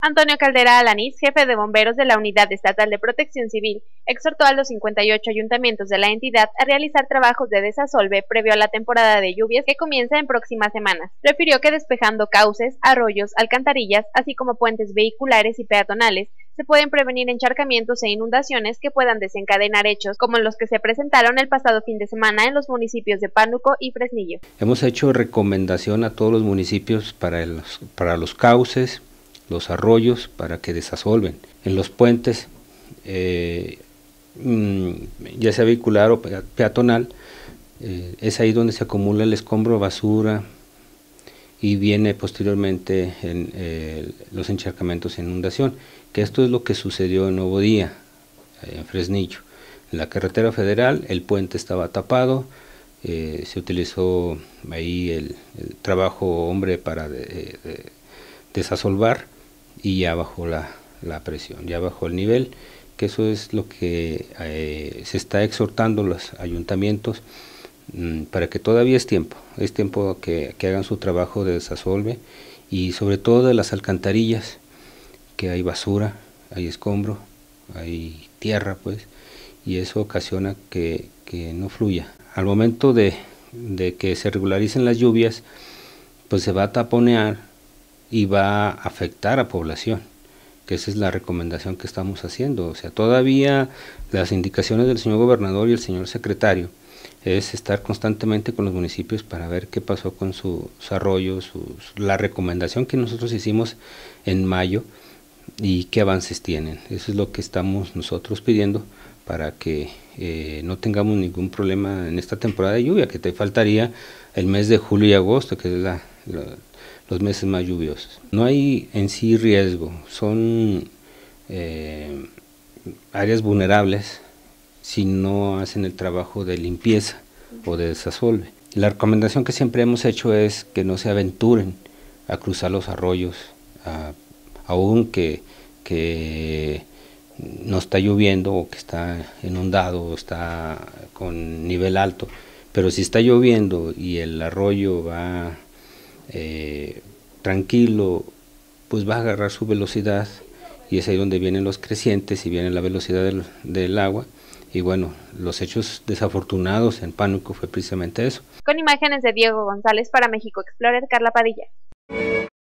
Antonio Caldera Alanís, jefe de bomberos de la Unidad Estatal de Protección Civil, exhortó a los 58 ayuntamientos de la entidad a realizar trabajos de desasolve previo a la temporada de lluvias que comienza en próximas semanas. Refirió que despejando cauces, arroyos, alcantarillas, así como puentes vehiculares y peatonales, se pueden prevenir encharcamientos e inundaciones que puedan desencadenar hechos como los que se presentaron el pasado fin de semana en los municipios de Pánuco y Fresnillo. Hemos hecho recomendación a todos los municipios para para los cauces, los arroyos para que desasolven. En los puentes, eh, mm, ya sea vehicular o peatonal, eh, es ahí donde se acumula el escombro, basura y viene posteriormente en, eh, los encharcamientos e inundación, que esto es lo que sucedió en Nuevo Día, en Fresnillo. En la carretera federal el puente estaba tapado, se utilizó ahí el, trabajo hombre para desasolvar y ya bajó la, presión, ya bajó el nivel, que eso es lo que eh, se está exhortando los ayuntamientos mm, para que todavía es tiempo, es tiempo que, hagan su trabajo de desasolve y sobre todo de las alcantarillas, que hay basura, hay escombro, hay tierra, pues, y eso ocasiona que, no fluya. Al momento de, de que se regularicen las lluvias, pues se va a taponear y va a afectar a población, que esa es la recomendación que estamos haciendo. O sea, todavía las indicaciones del señor gobernador y el señor secretario es estar constantemente con los municipios para ver qué pasó con sus arroyos, la recomendación que nosotros hicimos en mayo y qué avances tienen. Eso es lo que estamos nosotros pidiendo para que eh, no tengamos ningún problema en esta temporada de lluvia, que te faltaría el mes de julio y agosto, que es la los meses más lluviosos. No hay en sí riesgo, son eh, áreas vulnerables si no hacen el trabajo de limpieza o de desasolve. La recomendación que siempre hemos hecho es que no se aventuren a cruzar los arroyos, a, aún que no está lloviendo o que está inundado o está con nivel alto, pero si está lloviendo y el arroyo va eh, tranquilo, pues va a agarrar su velocidad y es ahí donde vienen los crecientes y viene la velocidad del, agua. Y bueno, los hechos desafortunados en pánico fue precisamente eso. Con imágenes de Diego González para México Explorer, Carla Padilla.